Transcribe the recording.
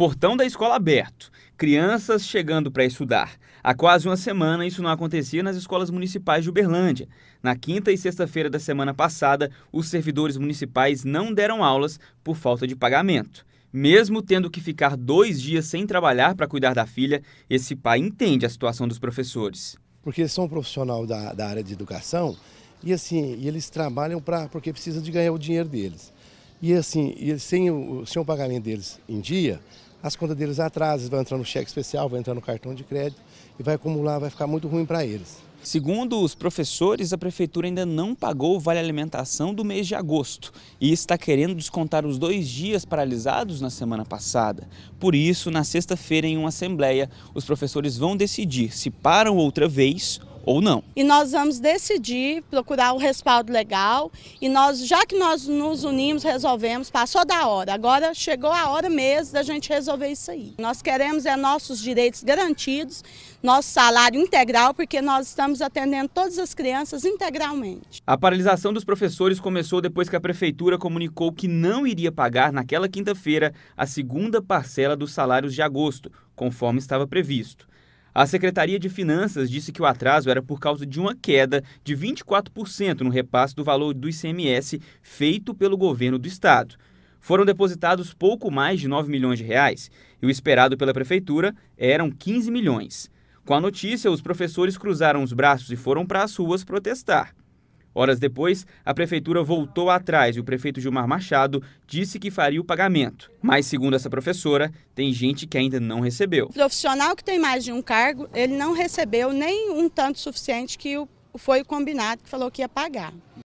Portão da escola aberto, crianças chegando para estudar. Há quase uma semana isso não acontecia nas escolas municipais de Uberlândia. Na quinta e sexta-feira da semana passada, os servidores municipais não deram aulas por falta de pagamento. Mesmo tendo que ficar dois dias sem trabalhar para cuidar da filha, esse pai entende a situação dos professores. Porque eles são um profissional da, da área de educação e assim, e eles trabalham para porque precisam de ganhar o dinheiro deles. E assim, e sem, o, sem o pagamento deles em dia, as contas deles atrasam, vai entrar no cheque especial, vai entrar no cartão de crédito e vai acumular, vai ficar muito ruim para eles. Segundo os professores, a prefeitura ainda não pagou o vale alimentação do mês de agosto e está querendo descontar os dois dias paralisados na semana passada. Por isso, na sexta-feira, em uma assembleia, os professores vão decidir se param outra vez ou não. E nós vamos decidir procurar o respaldo legal e nós, já que nós nos unimos, resolvemos, passou da hora, agora chegou a hora mesmo da gente resolver isso aí. Nós queremos é nossos direitos garantidos, nosso salário integral, porque nós estamos atendendo todas as crianças integralmente. A paralisação dos professores começou depois que a prefeitura comunicou que não iria pagar naquela quinta-feira a segunda parcela dos salários de agosto, conforme estava previsto. A Secretaria de Finanças disse que o atraso era por causa de uma queda de 24% no repasse do valor do ICMS feito pelo governo do estado. Foram depositados pouco mais de 9 milhões de reais e o esperado pela prefeitura eram 15 milhões. Com a notícia, os professores cruzaram os braços e foram para as ruas protestar. Horas depois, a prefeitura voltou atrás e o prefeito Gilmar Machado disse que faria o pagamento. Mas, segundo essa professora, tem gente que ainda não recebeu. O profissional que tem mais de um cargo, ele não recebeu nem um tanto suficiente que foi combinado, que falou que ia pagar.